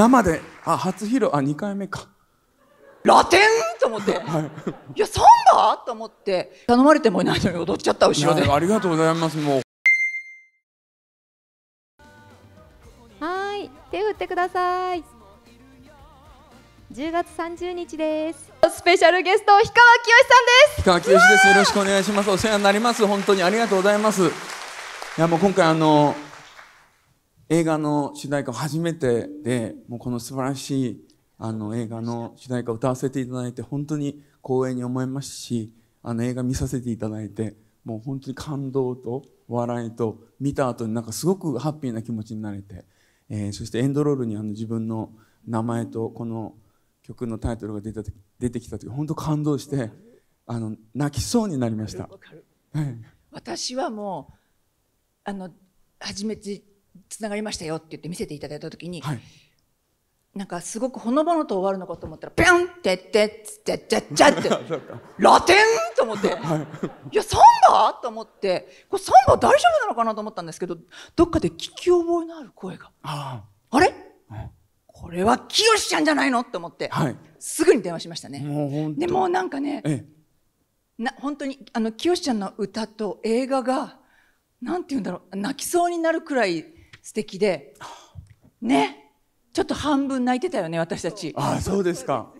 生であ初披露あ2回目かラテンと思って、はい、いやサンバと思って頼まれてもいないのに踊っちゃった後ろでありがとうございますもうはい手振ってください10月30日ですスペシャルゲスト氷川きよしさんです氷川きよしですよろしくお願いしますお世話になります本当にありがとうございますいやもう今回あの映画の主題歌初めてで、もうこの素晴らしいあの映画の主題歌を歌わせていただいて、本当に光栄に思いますし、あの映画見させていただいて、もう本当に感動と笑いと、見た後になんかすごくハッピーな気持ちになれて、えー、そしてエンドロールにあの自分の名前とこの曲のタイトルが出た出てきた時、本当感動して、あの泣きそうになりました。はい、私はもうあの初めてつながりましたよって言って見せていただいた時に、はい、なんかすごくほのぼのと終わるのかと思ったらピョンってってってってってってラテンと思ってはい、いやサンバと思ってこれサンバ大丈夫なのかなと思ったんですけどどっかで聞き覚えのある声があれ、うんこれはきよしちゃんじゃないのと思って、はい、すぐに電話しましたね。でもなんかね、な本当にあのきよしちゃんの歌と映画がなんて言うんだろう泣きそうになるくらい素敵でねちょっと半分泣いてたよね私たちあそうですか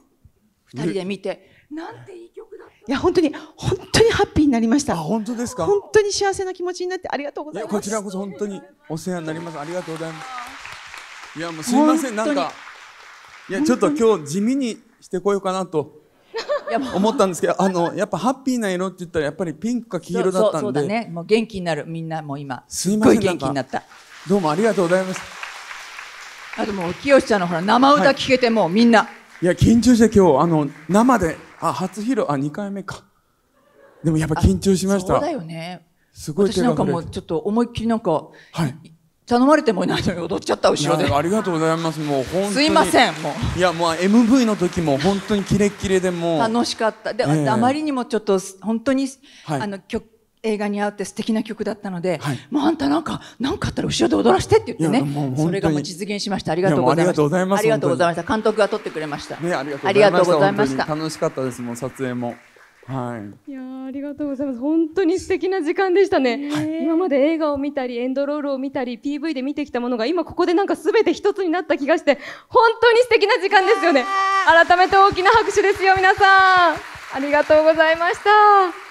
二人で見て、なんていい曲だったいや本当に本当にハッピーになりましたあ本当ですか本当に幸せな気持ちになってありがとうございますこちらこそ本当にお世話になりますありがとうございますいやもうすいませんなんかいやちょっと今日地味にしてこようかなと思ったんですけどあのやっぱハッピーな色って言ったらやっぱりピンクか黄色だったんでそうだねもう元気になるみんなもう今すいません元気になった。どうもありがとうございます。あともう清ちゃんのほら生歌聞けてもうみんな、い、や緊張して今日あの生であ初披露あ2回目かでもやっぱ緊張しましたそうだよねすごい私なんかもちょっと思いっきりなんか、はい、頼まれてもいないのに踊っちゃった後ろでありがとうございますもう本当にすいませんもういやもう MV の時も本当にキレッキレでも楽しかったで、えー、あまりにもちょっと本当に、はい、あの曲映画に合って素敵な曲だったので、はい、もうあんたなんか何かあったら後ろで踊らせてって言ってねそれがもう実現しましたありがとうございましたありがとうございました監督が撮ってくれました、ね、ありがとうございました楽しかったですもう撮影もはい、いやありがとうございます本当に素敵な時間でしたね今まで映画を見たりエンドロールを見たり PV で見てきたものが今ここでなんかすべて一つになった気がして本当に素敵な時間ですよね改めて大きな拍手ですよ皆さんありがとうございました